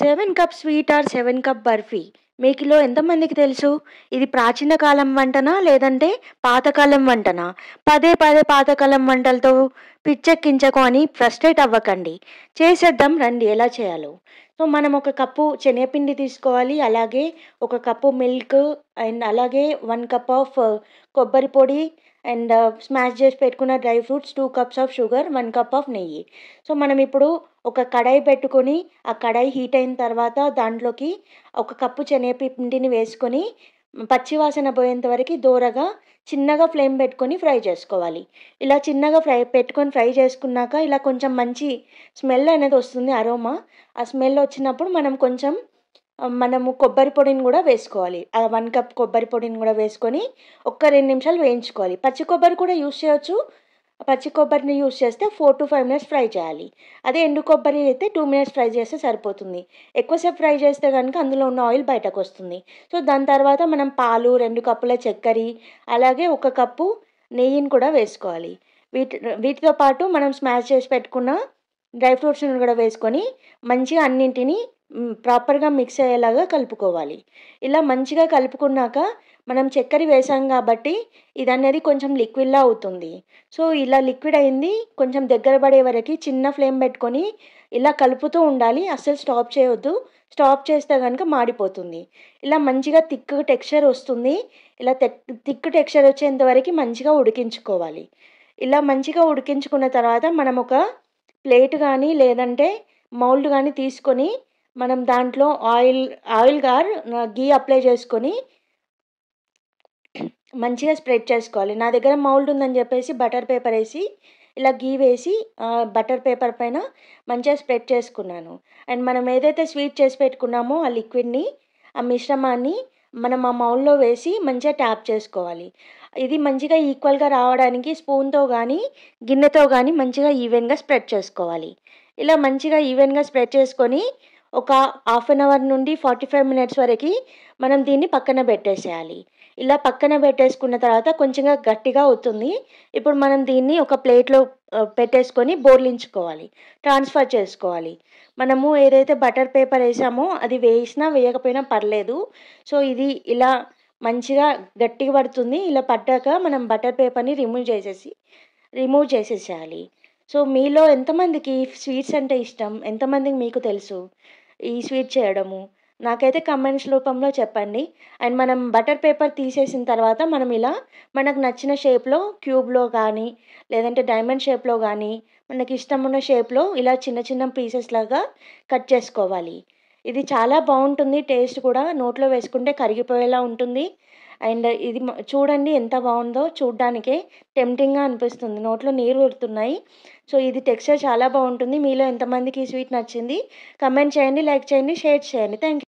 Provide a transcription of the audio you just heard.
seven cup sweet or seven cup barfi మీకు ఇలా ఎంతమందికి తెలుసు ఇది ప్రాచీన కాలం వంటనా లేదంటే పాతకాలం వంటనా పదే పదే పాతకాలం వంటలతో పిచ్చెక్కించకు అని ఫ్రస్ట్రేట్ అవ్వకండి చేసేద్దాం రండి ఎలా చేయాలో సో మనం ఒక కప్పు శనగపిండి తీసుకోవాలి అలాగే ఒక కప్పు మిల్క్ అండ్ అలాగే వన్ కప్ ఆఫ్ కొబ్బరి పొడి అండ్ స్మాష్ uh, చేసి పెట్టుకున్న dry fruits two cups of sugar one cup of నెయ్యి సో మనం ఇప్పుడు ఒక కడాయి పెట్టుకొని ఆ కడాయి హీట్ అయిన తర్వాత దాంట్లోకి ఒక కప్పు శనగపిండిని వేసుకొని పచ్చివాసన పోయేంత వరకు దూరగా చిన్నగా ఫ్లేమ్ పెట్టుకొని ఫ్రై చేసుకోవాలి ఇలా చిన్నగా ఫ్రై పెట్టుకొని ఫ్రై చేసుకున్నాక ఇలా కొంచెం మంచి స్మెల్ అనేది వస్తుంది అరోమా ఆ స్మెల్ వచ్చినప్పుడు మనం కొంచెం మనము కొబ్బరి పొడిని కూడా వేసుకోవాలి ఆ వన్ కప్ కొబ్బరి పొడిని కూడా వేసుకొని ఒక్క రెండు నిమిషాలు వేయించుకోవాలి పచ్చి కొబ్బరి కూడా యూస్ చేయొచ్చు పచ్చి కొబ్బరిని యూస్ చేస్తే four to five minutes fry చేయాలి అదే ఎండు కొబ్బరి అయితే టూ మినిట్స్ ఫ్రై చేస్తే సరిపోతుంది ఎక్కువసేపు ఫ్రై చేస్తే కనుక అందులో ఉన్న ఆయిల్ బయటకు వస్తుంది సో దాని తర్వాత మనం పాలు రెండు కప్పుల చక్కెర అలాగే ఒక కప్పు నెయ్యిని కూడా వేసుకోవాలి వీటి వీటితో పాటు మనం స్మాష్ చేసి పెట్టుకున్న డ్రై ఫ్రూట్స్ని కూడా వేసుకొని మంచిగా అన్నింటినీ ప్రాపర్గా మిక్స్ అయ్యేలాగా కలుపుకోవాలి ఇలా మంచిగా కలుపుకున్నాక మనం చక్కెర వేసాం కాబట్టి ఇది అనేది కొంచెం లిక్విడ్లా అవుతుంది సో ఇలా లిక్విడ్ అయింది కొంచెం దగ్గర పడే వరకు చిన్న ఫ్లేమ్ పెట్టుకొని ఇలా కలుపుతూ ఉండాలి అస్సలు స్టాప్ చేయవద్దు స్టాప్ చేస్తే కనుక మాడిపోతుంది ఇలా మంచిగా థిక్ టెక్స్చర్ వస్తుంది ఇలా థిక్ టెక్స్చర్ వచ్చేంత వరకు మంచిగా ఉడికించుకోవాలి ఇలా మంచిగా ఉడికించుకున్న తర్వాత మనం ఒక ప్లేట్ కానీ లేదంటే మౌల్డ్ కానీ తీసుకొని మనం దాంట్లో ఆయిల్ ఆయిల్ గార్ గీ అప్లై చేసుకొని మంచిగా స్ప్రెడ్ చేసుకోవాలి నా దగ్గర మౌల్డ్ ఉందని చెప్పేసి బటర్ పేపర్ వేసి ఇలా గీ వేసి బటర్ పేపర్ పైన మంచిగా స్ప్రెడ్ చేసుకున్నాను అండ్ మనం ఏదైతే స్వీట్ చేసి పెట్టుకున్నామో ఆ లిక్విడ్ని ఆ మిశ్రమాన్ని మనం ఆ మౌల్లో వేసి మంచిగా ట్యాప్ చేసుకోవాలి ఇది మంచిగా ఈక్వల్గా రావడానికి స్పూన్తో కానీ గిన్నెతో కానీ మంచిగా ఈవెన్గా స్ప్రెడ్ చేసుకోవాలి ఇలా మంచిగా ఈవెన్గా స్ప్రెడ్ చేసుకొని ఒక హాఫ్ అన్ అవర్ నుండి ఫార్టీ ఫైవ్ మినిట్స్ వరకు మనం దీన్ని పక్కన పెట్టేసేయాలి ఇలా పక్కన పెట్టేసుకున్న తర్వాత కొంచెంగా గట్టిగా అవుతుంది ఇప్పుడు మనం దీన్ని ఒక ప్లేట్లో పెట్టేసుకొని బోర్లించుకోవాలి ట్రాన్స్ఫర్ చేసుకోవాలి మనము ఏదైతే బటర్ పేపర్ వేసామో అది వేసినా వేయకపోయినా పర్లేదు సో ఇది ఇలా మంచిగా గట్టిగా పడుతుంది ఇలా పడ్డాక మనం బటర్ పేపర్ని రిమూవ్ చేసేసి రిమూవ్ చేసేసేయాలి సో మీలో ఎంతమందికి స్వీట్స్ అంటే ఇష్టం ఎంతమందికి మీకు తెలుసు ఈ స్వీట్ చేయడము నాకైతే కమెంట్స్ రూపంలో చెప్పండి అండ్ మనం బటర్ పేపర్ తీసేసిన తర్వాత మనం ఇలా మనకు నచ్చిన షేప్లో క్యూబ్లో కానీ లేదంటే డైమండ్ షేప్లో కానీ మనకి ఇష్టం ఉన్న షేప్లో ఇలా చిన్న చిన్న పీసెస్ లాగా కట్ చేసుకోవాలి ఇది చాలా బాగుంటుంది టేస్ట్ కూడా నోట్లో వేసుకుంటే కరిగిపోయేలా ఉంటుంది అండ్ ఇది చూడండి ఎంత బాగుందో చూడ్డానికే టెంప్టింగ్గా అనిపిస్తుంది నోట్లో నీరు ఊరుతున్నాయి సో ఇది టెక్స్చర్ చాలా బాగుంటుంది మీలో ఎంతమందికి ఈ స్వీట్ నచ్చింది కమెంట్ చేయండి లైక్ చేయండి షేర్ చేయండి థ్యాంక్ యూ